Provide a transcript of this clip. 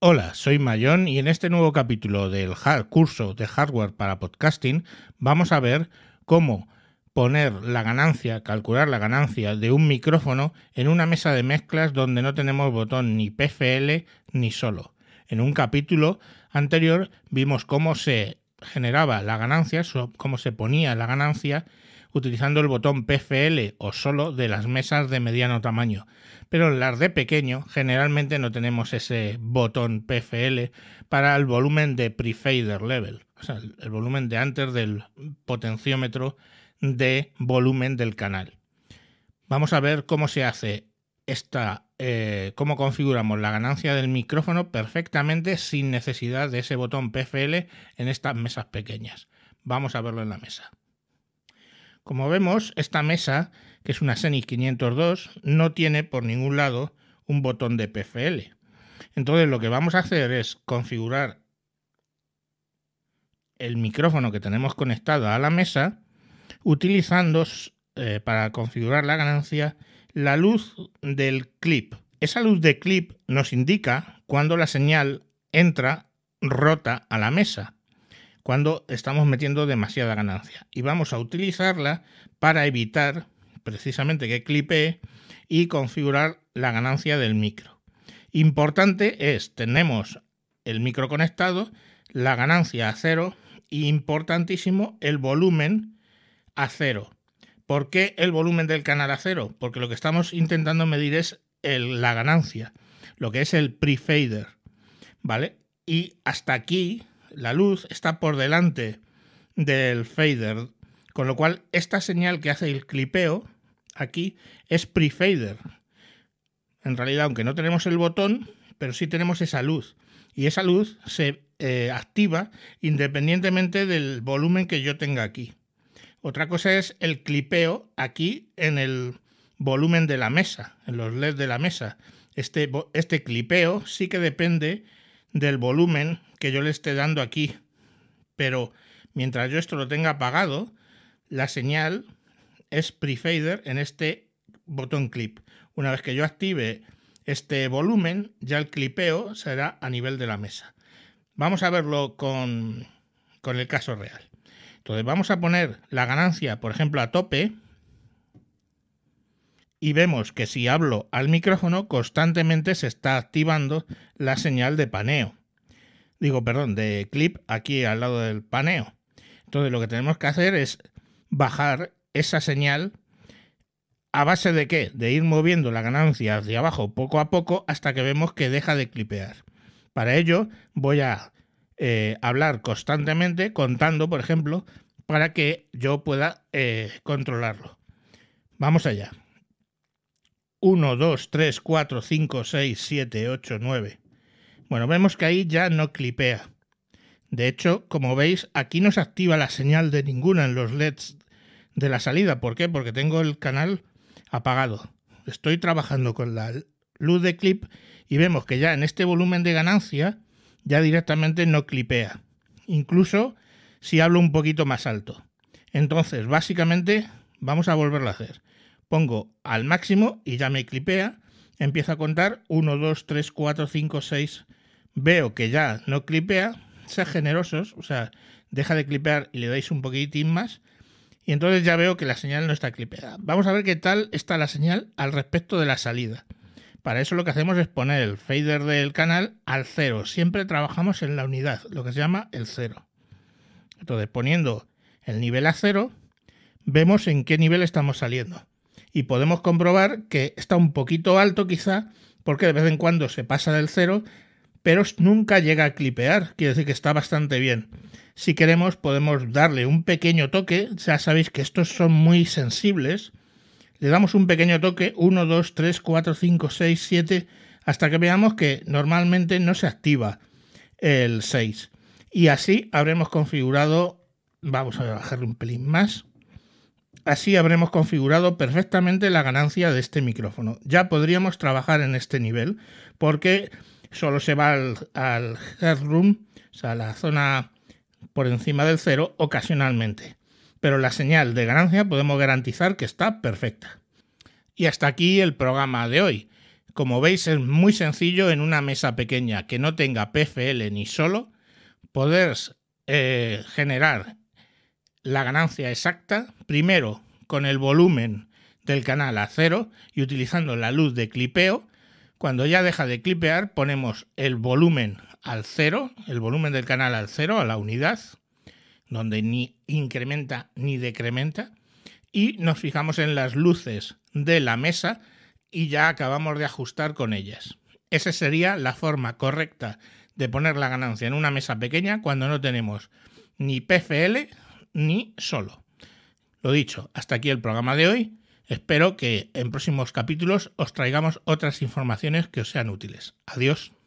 Hola, soy Mayón y en este nuevo capítulo del curso de hardware para podcasting vamos a ver cómo poner la ganancia, calcular la ganancia de un micrófono en una mesa de mezclas donde no tenemos botón ni PFL ni solo. En un capítulo anterior vimos cómo se generaba la ganancia, cómo se ponía la ganancia utilizando el botón PFL o solo de las mesas de mediano tamaño, pero en las de pequeño generalmente no tenemos ese botón PFL para el volumen de pre-fader level, o sea, el volumen de antes del potenciómetro de volumen del canal. Vamos a ver cómo se hace esta, eh, cómo configuramos la ganancia del micrófono perfectamente sin necesidad de ese botón PFL en estas mesas pequeñas. Vamos a verlo en la mesa. Como vemos, esta mesa, que es una SENI 502, no tiene por ningún lado un botón de PFL. Entonces lo que vamos a hacer es configurar el micrófono que tenemos conectado a la mesa utilizando eh, para configurar la ganancia la luz del clip. Esa luz de clip nos indica cuando la señal entra rota a la mesa cuando estamos metiendo demasiada ganancia. Y vamos a utilizarla para evitar precisamente que clipee y configurar la ganancia del micro. Importante es, tenemos el micro conectado, la ganancia a cero y importantísimo el volumen a cero. ¿Por qué el volumen del canal a cero? Porque lo que estamos intentando medir es la ganancia, lo que es el pre-fader. ¿Vale? Y hasta aquí la luz está por delante del fader, con lo cual esta señal que hace el clipeo aquí es pre-fader. En realidad, aunque no tenemos el botón, pero sí tenemos esa luz. Y esa luz se eh, activa independientemente del volumen que yo tenga aquí. Otra cosa es el clipeo aquí en el volumen de la mesa, en los LEDs de la mesa. Este, este clipeo sí que depende del volumen que yo le esté dando aquí. Pero mientras yo esto lo tenga apagado, la señal es prefader en este botón clip. Una vez que yo active este volumen, ya el clipeo será a nivel de la mesa. Vamos a verlo con, con el caso real. Entonces vamos a poner la ganancia, por ejemplo, a tope y vemos que si hablo al micrófono constantemente se está activando la señal de paneo. Digo, perdón, de clip aquí al lado del paneo. Entonces lo que tenemos que hacer es bajar esa señal a base de qué? De ir moviendo la ganancia hacia abajo poco a poco hasta que vemos que deja de clipear. Para ello voy a eh, hablar constantemente contando, por ejemplo, para que yo pueda eh, controlarlo. Vamos allá. 1, 2, 3, 4, 5, 6, 7, 8, 9. Bueno, vemos que ahí ya no clipea. De hecho, como veis, aquí no se activa la señal de ninguna en los LEDs de la salida. ¿Por qué? Porque tengo el canal apagado. Estoy trabajando con la luz de clip y vemos que ya en este volumen de ganancia ya directamente no clipea. Incluso si hablo un poquito más alto. Entonces, básicamente, vamos a volverlo a hacer pongo al máximo y ya me clipea, empiezo a contar 1, 2, 3, 4, 5, 6, veo que ya no clipea, Sea generosos, o sea, deja de clipear y le dais un poquitín más, y entonces ya veo que la señal no está clipeada. Vamos a ver qué tal está la señal al respecto de la salida. Para eso lo que hacemos es poner el fader del canal al cero. Siempre trabajamos en la unidad, lo que se llama el cero. Entonces, poniendo el nivel a cero, vemos en qué nivel estamos saliendo y podemos comprobar que está un poquito alto quizá, porque de vez en cuando se pasa del cero, pero nunca llega a clipear, quiere decir que está bastante bien. Si queremos podemos darle un pequeño toque, ya sabéis que estos son muy sensibles, le damos un pequeño toque, 1, 2, 3, 4, 5, 6, 7, hasta que veamos que normalmente no se activa el 6. Y así habremos configurado, vamos a bajarle un pelín más, Así habremos configurado perfectamente la ganancia de este micrófono. Ya podríamos trabajar en este nivel porque solo se va al, headroom, o sea, la zona por encima del cero ocasionalmente. Pero la señal de ganancia podemos garantizar que está perfecta. Y hasta aquí el programa de hoy. Como veis es muy sencillo en una mesa pequeña que no tenga PFL ni solo poder eh, generar la ganancia exacta, primero con el volumen del canal a cero y utilizando la luz de clipeo. Cuando ya deja de clipear ponemos el volumen al cero, el volumen del canal al cero, a la unidad, donde ni incrementa ni decrementa. Y nos fijamos en las luces de la mesa y ya acabamos de ajustar con ellas. Esa sería la forma correcta de poner la ganancia en una mesa pequeña cuando no tenemos ni PFL ni solo. Lo dicho, hasta aquí el programa de hoy. Espero que en próximos capítulos os traigamos otras informaciones que os sean útiles. Adiós.